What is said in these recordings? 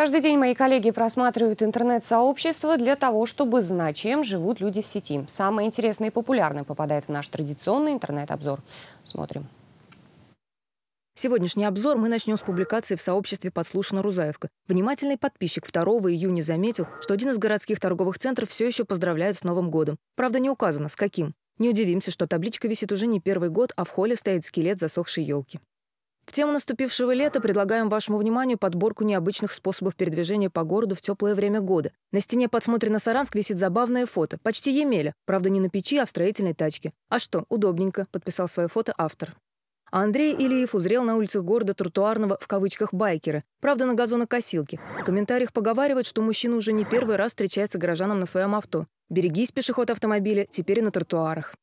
Каждый день мои коллеги просматривают интернет-сообщество для того, чтобы знать, чем живут люди в сети. Самое интересное и популярное попадает в наш традиционный интернет-обзор. Смотрим. Сегодняшний обзор мы начнем с публикации в сообществе «Подслушана Рузаевка». Внимательный подписчик 2 июня заметил, что один из городских торговых центров все еще поздравляет с Новым годом. Правда, не указано, с каким. Не удивимся, что табличка висит уже не первый год, а в холле стоит скелет засохшей елки. В тему наступившего лета предлагаем вашему вниманию подборку необычных способов передвижения по городу в теплое время года. На стене подсмотрено Саранск висит забавное фото. Почти Емеля. Правда, не на печи, а в строительной тачке. А что, удобненько, подписал свое фото автор. А Андрей Ильев узрел на улицах города тротуарного в кавычках байкера, правда на газонокосилке. В комментариях поговаривают, что мужчина уже не первый раз встречается горожанам на своем авто. Берегись, пешеход автомобиля, теперь и на тротуарах.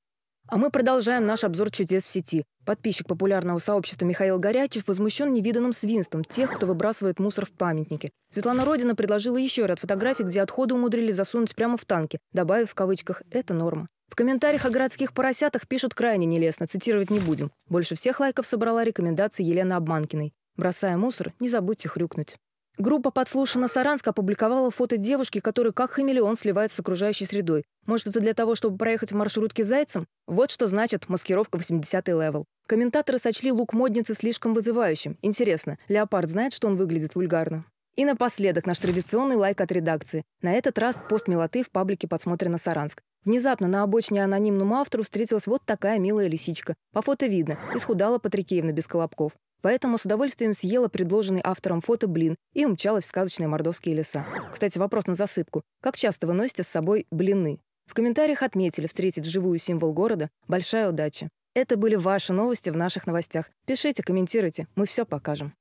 А мы продолжаем наш обзор чудес в сети. Подписчик популярного сообщества Михаил Горячев возмущен невиданным свинством тех, кто выбрасывает мусор в памятники. Светлана Родина предложила еще ряд фотографий, где отходы умудрились засунуть прямо в танки, добавив в кавычках «это норма». В комментариях о городских поросятах пишут крайне нелестно, цитировать не будем. Больше всех лайков собрала рекомендация Елены Обманкиной. «Бросая мусор, не забудьте хрюкнуть». Группа «Подслушана Саранск опубликовала фото девушки, которая как хамелеон сливается с окружающей средой. Может, это для того, чтобы проехать в маршрутке зайцем? Вот что значит маскировка 80-й левел. Комментаторы сочли лук модницы слишком вызывающим. Интересно, леопард знает, что он выглядит вульгарно? И напоследок наш традиционный лайк от редакции. На этот раз пост милоты в паблике «Подсмотрено Саранск». Внезапно на обочине анонимному автору встретилась вот такая милая лисичка. По фото видно, исхудала Патрикеевна без колобков. Поэтому с удовольствием съела предложенный автором фото блин и умчалась в сказочные мордовские леса. Кстати, вопрос на засыпку. Как часто вы носите с собой блины? В комментариях отметили встретить вживую символ города. Большая удача. Это были ваши новости в наших новостях. Пишите, комментируйте, мы все покажем.